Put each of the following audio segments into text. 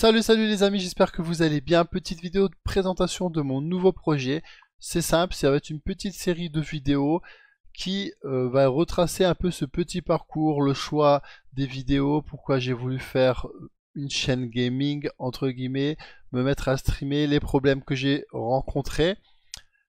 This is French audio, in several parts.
Salut salut les amis, j'espère que vous allez bien. Petite vidéo de présentation de mon nouveau projet. C'est simple, ça va être une petite série de vidéos qui euh, va retracer un peu ce petit parcours, le choix des vidéos, pourquoi j'ai voulu faire une chaîne gaming, entre guillemets, me mettre à streamer, les problèmes que j'ai rencontrés.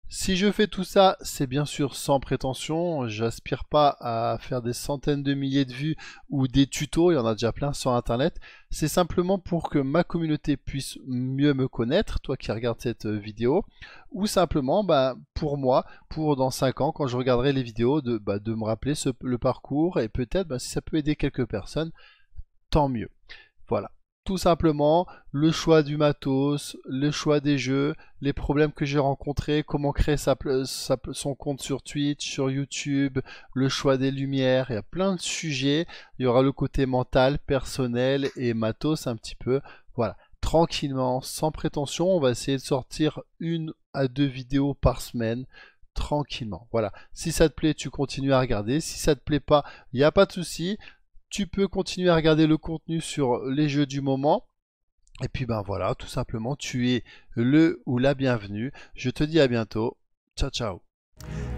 Si je fais tout ça, c'est bien sûr sans prétention, j'aspire pas à faire des centaines de milliers de vues ou des tutos, il y en a déjà plein sur internet, c'est simplement pour que ma communauté puisse mieux me connaître, toi qui regardes cette euh, vidéo, ou simplement ben, pour moi, pour dans 5 ans, quand je regarderai les vidéos, de, ben, me rappeler le parcours, et peut-être ben, si ça peut aider quelques personnes, tant mieux. Voilà tout simplement le choix du matos, le choix des jeux, les problèmes que j'ai rencontrés, comment créer sa, son compte sur Twitch, sur YouTube, le choix des lumières, il y a plein de sujets. Il y aura le côté mental, personnel et matos un petit peu. Voilà, tranquillement, sans prétention, on va essayer de sortir une à deux vidéos par semaine tranquillement. Voilà. Si ça te plaît, tu continues à regarder. Si ça te plaît pas, il n'y a pas de souci. Tu peux continuer à regarder le contenu sur les jeux du moment. Et puis ben voilà, tout simplement, tu es le ou la bienvenue. Je te dis à bientôt. Ciao ciao.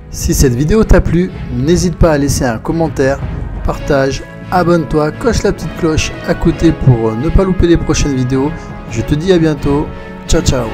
Si cette vidéo t'a plu, n'hésite pas à laisser un commentaire, partage, abonne-toi, coche la petite cloche à côté pour ne pas louper les prochaines vidéos. Je te dis à bientôt. Ciao ciao